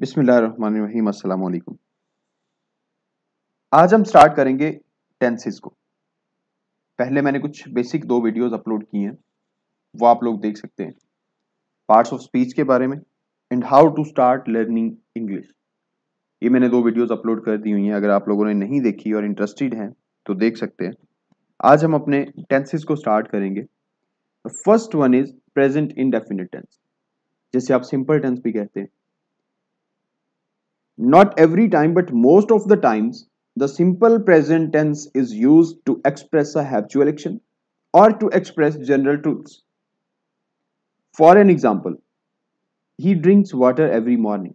बिस्मिल्लाहिर्रहमानिर्रहीम अस्सलाम वालेकुम आज हम स्टार्ट करेंगे टेंसेस को पहले मैंने कुछ बेसिक दो वीडियोस अपलोड किए हैं वो आप लोग देख सकते हैं पार्ट्स ऑफ स्पीच के बारे में and how to start learning English ये मैंने दो वीडियोस अपलोड कर दी हुई हैं अगर आप लोगों ने नहीं देखी और इंटरेस्टेड हैं तो देख सकते हैं आज हम अपने टेंसेस को स्टार्ट करेंगे first one is present indefinite tense जैसे आप सिंपल टेंस भी कहते हैं Not every time, but most of the times, the simple present tense is used to express a habitual action or to express general truths. For an example, he drinks water every morning.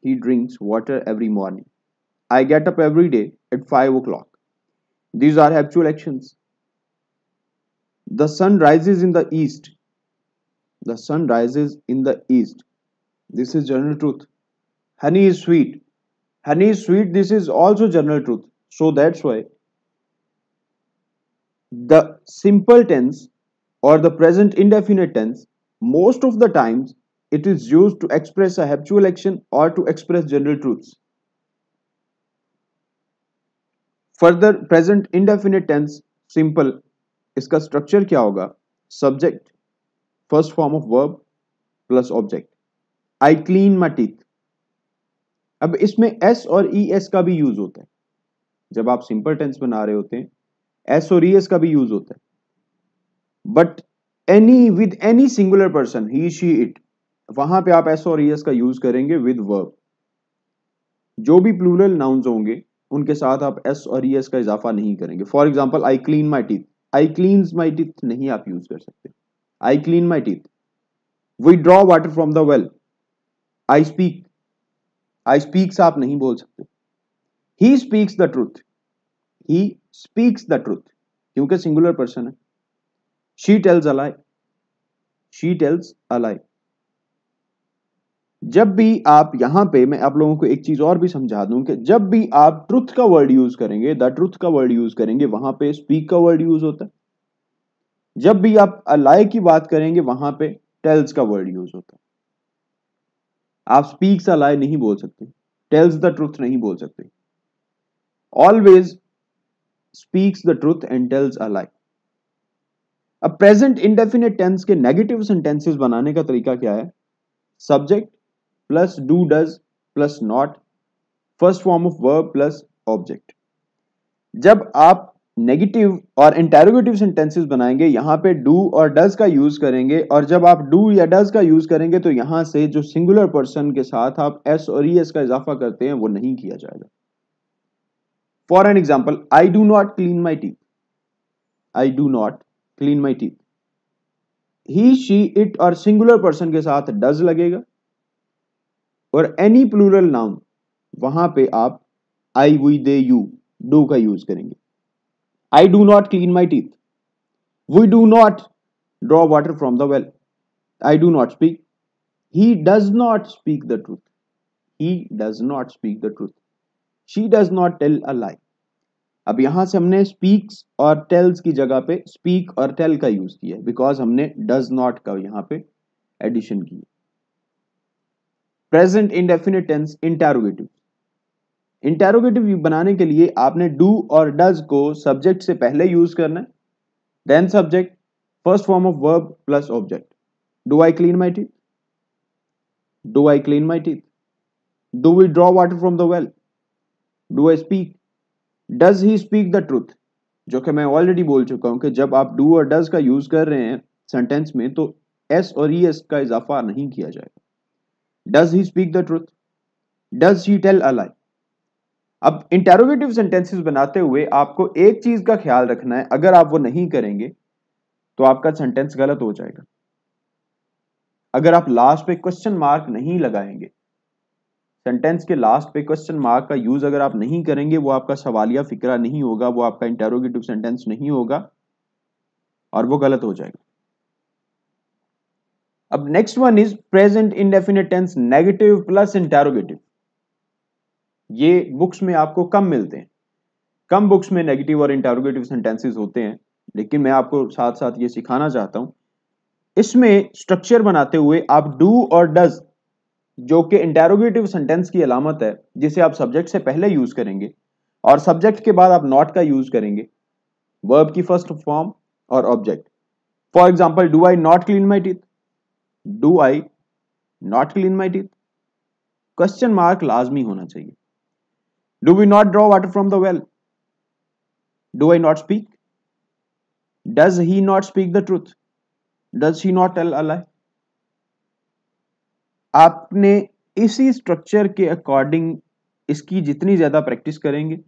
He drinks water every morning. I get up every day at 5 o'clock. These are habitual actions. The sun rises in the east. The sun rises in the east. This is general truth honey is sweet honey is sweet this is also general truth so that's why the simple tense or the present indefinite tense most of the times it is used to express a habitual action or to express general truths Further, present indefinite tense, simple. इसका structure क्या होगा subject first form of verb plus object I clean my अब इसमें S और E e S का भी use होता है जब आप सिंपल टेंस बना रहे होते हैं एस और ई e एस का भी यूज होता है but any with any singular person he she it वहां पे आप एस और ई e एस का यूज करेंगे विद वर्ब जो भी प्लूरल नाउन्स होंगे उनके साथ आप एस और ई एस का इजाफा नहीं करेंगे for example I clean my teeth I clean my teeth नहीं आप यूज कर सकते I clean my teeth we draw water from the well I speak I speaks आप नहीं बोल सकते he speaks the truth he speaks the truth क्योंकि singular person है she tells a lie she tells a lie जब भी आप यहां पे मैं आप लोगों को एक चीज और भी समझा दूं कि जब भी आप ट्रुथ का वर्ड यूज करेंगे द ट्रुथ का वर्ड यूज करेंगे वहां पे स्पीक का वर्ड यूज होता है जब भी आप अलाय की बात करेंगे वहां पे टेल्स का वर्ड यूज होता है आप स्पीक्स अ लाई नहीं बोल सकते टेल्स द ट्रूथ नहीं बोल सकते always speaks the truth and tells a lie अब प्रेजेंट इंडेफिनेट टेंस के नेगेटिव सेंटेंसेस बनाने का तरीका क्या है subject plus do does plus not first form of verb plus object जब आप नेगेटिव और इंटेरोगेटिव सेंटेंसेस बनाएंगे यहाँ पे डू और डज का यूज करेंगे और जब आप डू या डज का यूज करेंगे तो यहाँ से जो सिंगुलर पर्सन के साथ आप एस और ई एस का इजाफा करते हैं वो नहीं किया जाएगा for an example I do not clean my teeth I do not clean my teeth he she it और सिंगुलर पर्सन के साथ डज लगेगा और एनी प्लूरल नाउन वहां पे आप I we they you do का यूज करेंगे I do not clean my teeth. We do not draw water from the well. I do not speak. He does not speak the truth. He does not speak the truth. She does not tell a lie. अब यहां से हमने speaks और tells की जगह पे speak और tell का यूज किया बिकॉज हमने does not का यहां पे एडिशन की present indefinite tense interrogative interrogative बनाने के लिए आपने डू और डज को सब्जेक्ट से पहले यूज करना है then subject first form of verb plus object do I clean my teeth do I clean my teeth do we draw water from the well do I speak does he speak the truth जो कि मैं already बोल चुका हूं कि जब आप do और डज का यूज कर रहे हैं सेंटेंस में तो एस और ई e एस का इजाफा नहीं किया जाएगा does he speak the truth does he tell a lie अब इंटेरोगेटिव सेंटेंसेस बनाते हुए आपको एक चीज का ख्याल रखना है अगर आप वो नहीं करेंगे तो आपका सेंटेंस गलत हो जाएगा अगर आप लास्ट पे क्वेश्चन मार्क नहीं लगाएंगे सेंटेंस के लास्ट पे क्वेश्चन मार्क का यूज अगर आप नहीं करेंगे वो आपका सवालिया फिक्रा नहीं होगा वो आपका इंटेरोगेटिव सेंटेंस नहीं होगा और वो गलत हो जाएगा अब next one is present indefinite tense negative plus interrogative ये बुक्स में आपको कम मिलते हैं कम बुक्स में नेगेटिव और इंटरोगेटिव सेंटेंसेस होते हैं लेकिन मैं आपको साथ साथ ये सिखाना चाहता हूं इसमें स्ट्रक्चर बनाते हुए आप डू और डज जो कि इंटेरोगेटिव सेंटेंस की अलामत है जिसे आप सब्जेक्ट से पहले यूज करेंगे और सब्जेक्ट के बाद आप नॉट का यूज करेंगे वर्ब की फर्स्ट फॉर्म और object for example do I not clean my teeth do I not clean my teeth question mark लाजमी होना चाहिए Do we not draw water from the well? Do I not speak? Does he not speak the truth? Does he not tell a lie? आपने इसी structure के according इसकी जितनी ज़्यादा practice करेंगे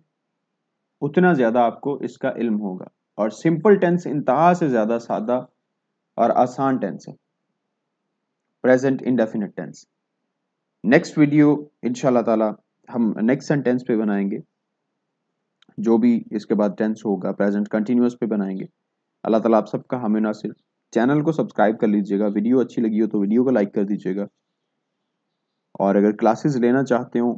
उतना ज़्यादा आपको इसका इल्म होगा और सिंपल टेंस इंतहा से ज़्यादा सादा और आसान टेंस है present indefinite tense next video इंशाल्लाह ताला हम नेक्स्ट सेंटेंस पे बनाएंगे जो भी इसके बाद टेंस होगा प्रेजेंट कंटिन्यूस पे बनाएंगे अल्लाह ताला आप सबका हमें ना सिर्फ चैनल को सब्सक्राइब कर लीजिएगा वीडियो अच्छी लगी हो तो वीडियो को लाइक कर दीजिएगा और अगर क्लासेस लेना चाहते हो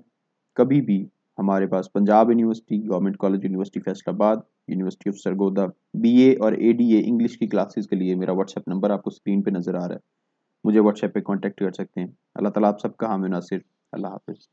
कभी भी हमारे पास Punjab university government college university Faisalabad university of Sargodha A और ए इंग्लिश की क्लासेज के लिए मेरा व्हाट्सएप नंबर आपको स्क्रीन पर नज़र आ रहा है मुझे व्हाट्सएप पर कॉन्टेक्ट कर सकते हैं अल्लाह ताला आप सबका हामिल अल्लाह हाफिज़